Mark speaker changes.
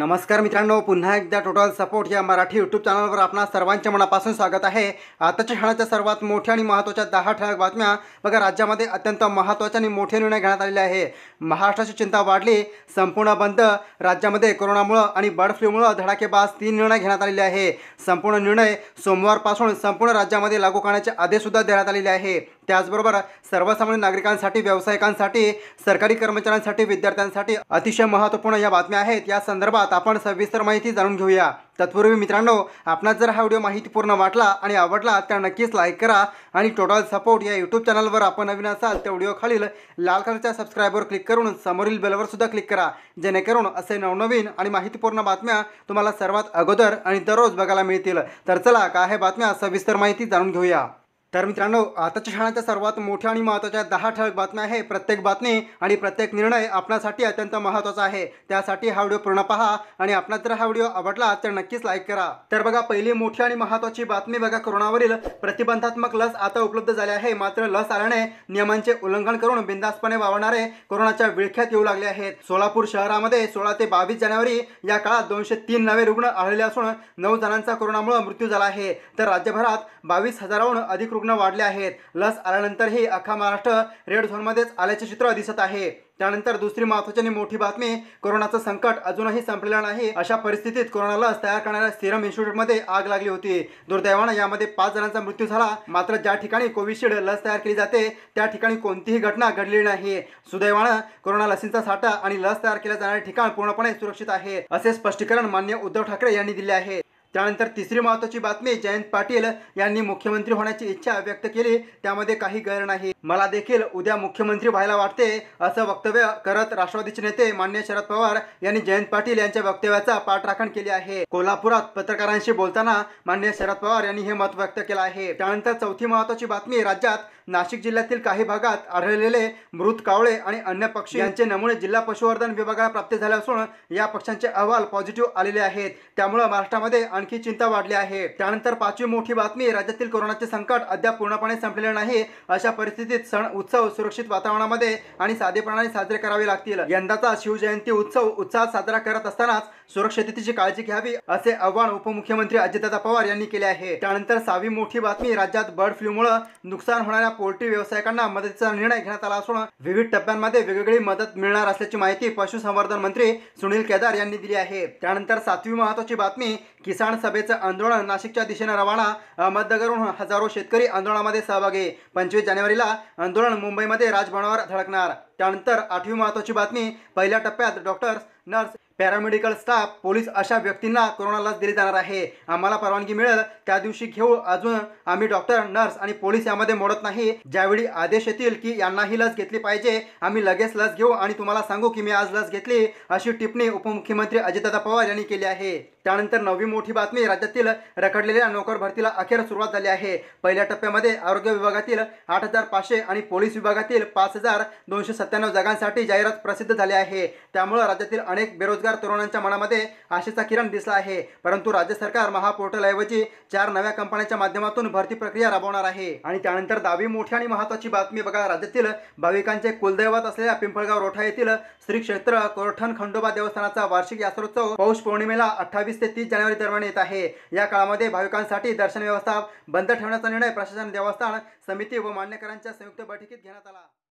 Speaker 1: नमस्कार मित्रांनो पुन्हा एकदा टोटल सपोर्ट या मराठी यूट्यूब चॅनलवर आपणा सर्वांच्या मनापासून स्वागत आहे आताच्या क्षणाच्या सर्वात मोठ्या आणि महत्त्वाच्या दहा ठळक बातम्या बघा राज्यामध्ये अत्यंत महत्त्वाचे आणि मोठे निर्णय घेण्यात आलेले आहे महाराष्ट्राची चिंता वाढली संपूर्ण बंद राज्यामध्ये कोरोनामुळं आणि बर्ड फ्लूमुळं धडाकेबाज तीन निर्णय घेण्यात आलेले आहे संपूर्ण निर्णय सोमवारपासून संपूर्ण राज्यामध्ये लागू करण्याचे आदेशसुद्धा देण्यात आलेले आहे त्याचबरोबर सर्वसामान्य नागरिकांसाठी व्यावसायिकांसाठी सरकारी कर्मचाऱ्यांसाठी विद्यार्थ्यांसाठी अतिशय महत्त्वपूर्ण या बातम्या आहेत या संदर्भात आपण सविस्तर माहिती जाणून घेऊया तत्पूर्वी मित्रांनो आपणास जर हा व्हिडिओ माहितीपूर्ण वाटला आणि आवडला तर नक्कीच लाईक करा आणि टोटल सपोर्ट या यूट्यूब चॅनलवर आपण नवीन असाल त्या व्हिडिओ खालील लाल कलरच्या सबस्क्राईबवर क्लिक करून समोरील बेलवर सुद्धा क्लिक करा जेणेकरून असे नवनवीन आणि माहितीपूर्ण बातम्या तुम्हाला सर्वात अगोदर आणि दररोज बघायला मिळतील तर चला काय बातम्या सविस्तर माहिती जाणून घेऊया तर मित्रांनो आताच्या शाळाच्या सर्वात मोठ्या आणि महत्त्वाच्या दहा ठळक बातम्या आहे प्रत्येक बातमी आणि प्रत्येक निर्णय आपणासाठी अत्यंत महत्त्वाचा आहे त्यासाठी हा व्हिडिओ पूर्ण पहा आणि आपला जर हा व्हिडिओ आवडला तर नक्कीच लाईक करा तर बघा पहिली मोठी आणि महत्त्वाची बातमी बघा कोरोनावरील प्रतिबंधात्मक लस आता उपलब्ध झाली आहे मात्र लस आल्याने नियमांचे उल्लंघन करून बिंदासपणे वावणारे कोरोनाच्या विळख्यात येऊ लागले आहेत सोलापूर शहरामध्ये सोळा ते बावीस जानेवारी या काळात दोनशे तीन नवे रुग्ण आढळले असून नऊ जणांचा कोरोनामुळे मृत्यू झाला आहे तर राज्यभरात बावीस हजाराहून अधिक रुग्ण वाढले आहेत लस आल्यानंतरही अख्खा महाराष्ट्र रेड झोनमध्येच आल्याचे चित्र दिसत आहे त्यानंतर दुसरी महत्वाची आणि मोठी बातमी कोरोनाचं संकट अजूनही संपलेलं नाही अशा परिस्थितीत कोरोना लस तयार करणाऱ्या सिरम इन्स्टिट्यूटमध्ये आग लागली होती दुर्दैवानं यामध्ये पाच जणांचा मृत्यू झाला मात्र ज्या ठिकाणी कोविशिल्ड लस तयार केली जाते त्या ठिकाणी कोणतीही घटना घडली नाही सुदैवानं कोरोना लसींचा साठा आणि लस तयार केल्या जाणारे ठिकाण पूर्णपणे सुरक्षित आहे असे स्पष्टीकरण मान्य उद्धव ठाकरे यांनी दिले आहे त्यानंतर तिसरी महत्वाची बातमी जयंत पाटील यांनी मुख्यमंत्री होण्याची इच्छा व्यक्त केली त्यामध्ये काही गैर नाही मला देखील उद्या मुख्यमंत्री व्हायला वाटते असं वक्तव्य करत राष्ट्रवादीचे नेते मान्य शरद पवार यांनी जयंत पाटील यांच्या वक्तव्याचा पाठराखण केली आहे कोल्हापुरात पत्रकारांशी बोलताना मान्य शरद पवार यांनी हे मत व्यक्त केलं आहे त्यानंतर चौथी महत्वाची बातमी राज्यात नाशिक जिल्ह्यातील काही भागात आढळलेले मृत कावळे आणि अन्य पक्षी यांचे नमुने जिल्हा पशुवर्धन विभागाला प्राप्त झाले असून या पक्षांचे अहवाल पॉझिटिव्ह आलेले आहेत त्यामुळे महाराष्ट्रामध्ये आणखी चिंता वाढली आहे त्यानंतर पाचवी मोठी बातमी राज्यातील कोरोनाचे संकट अद्याप पूर्णपणे संपलेले नाही अशा परिस्थितीत सण उत्सव सुरक्षित वातावरणामध्ये आणि साधेपणाने साजरे करावे लागतील यंदाचा शिवजयंती उत्सव उत्साहात साजरा करत असतानाच सुरक्षिततेची काळजी घ्यावी असे आव्हान उपमुख्यमंत्री अजितदादा पवार यांनी केले आहे त्यानंतर सहावी मोठी बातमी राज्यात बर्ड फ्लूमुळे नुकसान होणाऱ्या पोल्ट्री व्यावसायिकांना मदतीचा निर्णय घेण्यात आला असून विविध टप्प्यांमध्ये वेगवेगळी मदत मिळणार असल्याची माहिती पशुसंवर्धन मंत्री सुनील केदार यांनी दिली आहे त्यानंतर सातवी महत्वाची बातमी किसान किसान आंदोलन नाशिकच्या दिशेनं रवाना मध्य हजारो शेतकरी आंदोलनामध्ये सहभागी पंचवीस जानेवारीला आंदोलन मुंबईमध्ये राजभवनावर धडकणार त्यानंतर आठवी महत्त्वाची बातमी पहिल्या टप्प्यात doctors nurse paramedical staff police अशा व्यक्तींना कोरोना लस दिली जाणार आहे आम्हाला परवानगी मिळेल त्या दिवशी घेऊ अजून आम्ही डॉक्टर नर्स आणि पोलीस यामध्ये मोडत नाही ज्यावेळी आदेश येतील की यांनाही लस घेतली पाहिजे आम्ही लगेच लस घेऊ आणि तुम्हाला सांगू की मी आज लस घेतली अशी टिप्पणी उपमुख्यमंत्री अजितदादा पवार यांनी केली आहे त्यानंतर नववी मोठी बातमी राज्यातील रखडलेल्या नोकर भरतीला अखेर सुरुवात झाली आहे पहिल्या टप्प्यामध्ये आरोग्य विभागातील आठ हजार पाचशे आणि पोलीस विभागातील पाच हजार दोनशे सत्त्याण्णव जागांसाठी जाहिरात प्रसिद्ध झाली आहे त्यामुळे राज्यातील अनेक बेरोजगार तरुणांच्या मनामध्ये आशेचा किरण दिसला आहे परंतु राज्य सरकार महापोर्टलऐवजी चार नव्या कंपन्यांच्या माध्यमातून भरती प्रक्रिया राबवणार आहे आणि त्यानंतर दहावी मोठी आणि महत्वाची बातमी बघा राज्यातील भाविकांचे कुलदैवत असलेल्या पिंपळगाव रोठा येथील श्री क्षेत्र कोरठण खंडोबा देवस्थानाचा वार्षिक यात्रोत्सव पौष पौर्णिमेला अठ्ठावीस ते तीस जानेवारी दरम्यान येत आहे या काळामध्ये भाविकांसाठी दर्शन व्यवस्था बंद ठेवण्याचा निर्णय प्रशासन देवस्थान समिती व मान्यकरांच्या संयुक्त बैठकीत घेण्यात आला